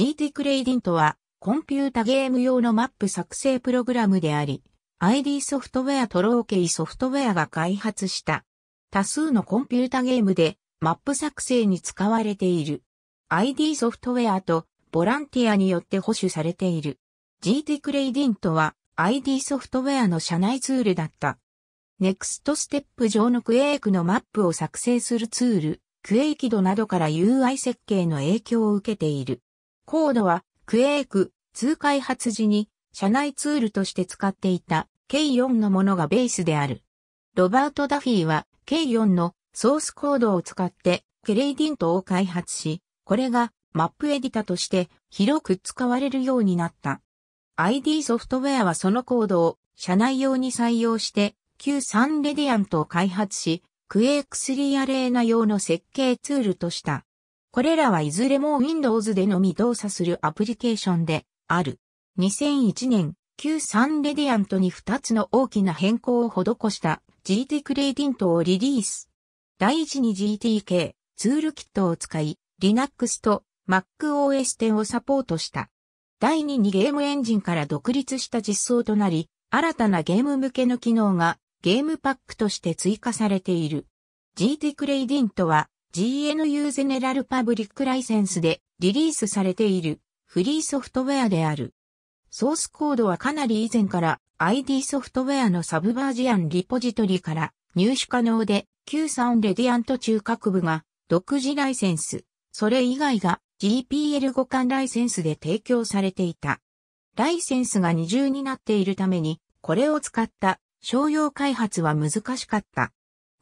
GT クレイディントは、コンピュータゲーム用のマップ作成プログラムであり、ID ソフトウェアとローケイソフトウェアが開発した。多数のコンピュータゲームでマップ作成に使われている。ID ソフトウェアとボランティアによって保守されている。GT クレイディントは ID ソフトウェアの社内ツールだった。ネクストステップ上のクエイクのマップを作成するツール、クエイキドなどから UI 設計の影響を受けている。コードはクエーク2開発時に社内ツールとして使っていた K4 のものがベースである。ロバート・ダフィーは K4 のソースコードを使ってケレイディントを開発し、これがマップエディタとして広く使われるようになった。ID ソフトウェアはそのコードを社内用に採用して Q3 レディアントを開発し、クエーク3アレーナ用の設計ツールとした。これらはいずれも Windows でのみ動作するアプリケーションである。2001年、Q3 レディアントに2つの大きな変更を施した GT クレイディントをリリース。第一に GTK ツールキットを使い、Linux と MacOS 10をサポートした。第2にゲームエンジンから独立した実装となり、新たなゲーム向けの機能がゲームパックとして追加されている。GT クレイディントは GNU ゼネラルパブリックライセンスでリリースされているフリーソフトウェアである。ソースコードはかなり以前から ID ソフトウェアのサブバージアンリポジトリから入手可能で Q3 レディアント中核部が独自ライセンス、それ以外が GPL 互換ライセンスで提供されていた。ライセンスが二重になっているために、これを使った商用開発は難しかった。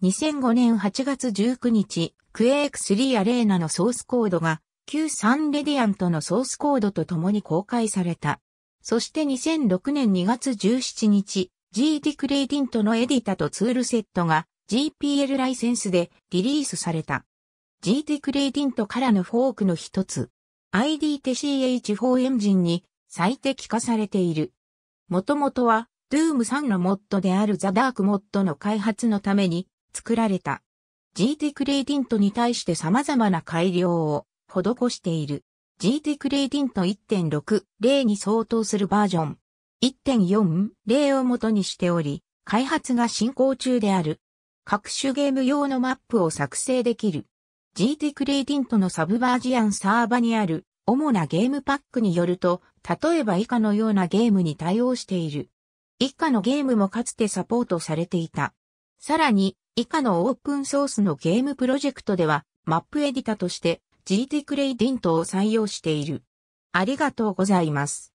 2005年8月19日、クエーク3アレーナのソースコードが、旧サンレディアントのソースコードと共に公開された。そして2006年2月17日、G t クレイティントのエディタとツールセットが GPL ライセンスでリリースされた。G t クレイティントからのフォークの一つ。ID t CH4 エンジンに最適化されている。もともとは Doom3 のモッドであるザ・ダークモッドの開発のために作られた。GT クレイディントに対して様々な改良を施している。GT クレイディント1.60に相当するバージョン1.40を元にしており、開発が進行中である。各種ゲーム用のマップを作成できる。GT クレイディントのサブバージアンサーバにある主なゲームパックによると、例えば以下のようなゲームに対応している。以下のゲームもかつてサポートされていた。さらに、以下のオープンソースのゲームプロジェクトでは、マップエディタとして GT クレイディントを採用している。ありがとうございます。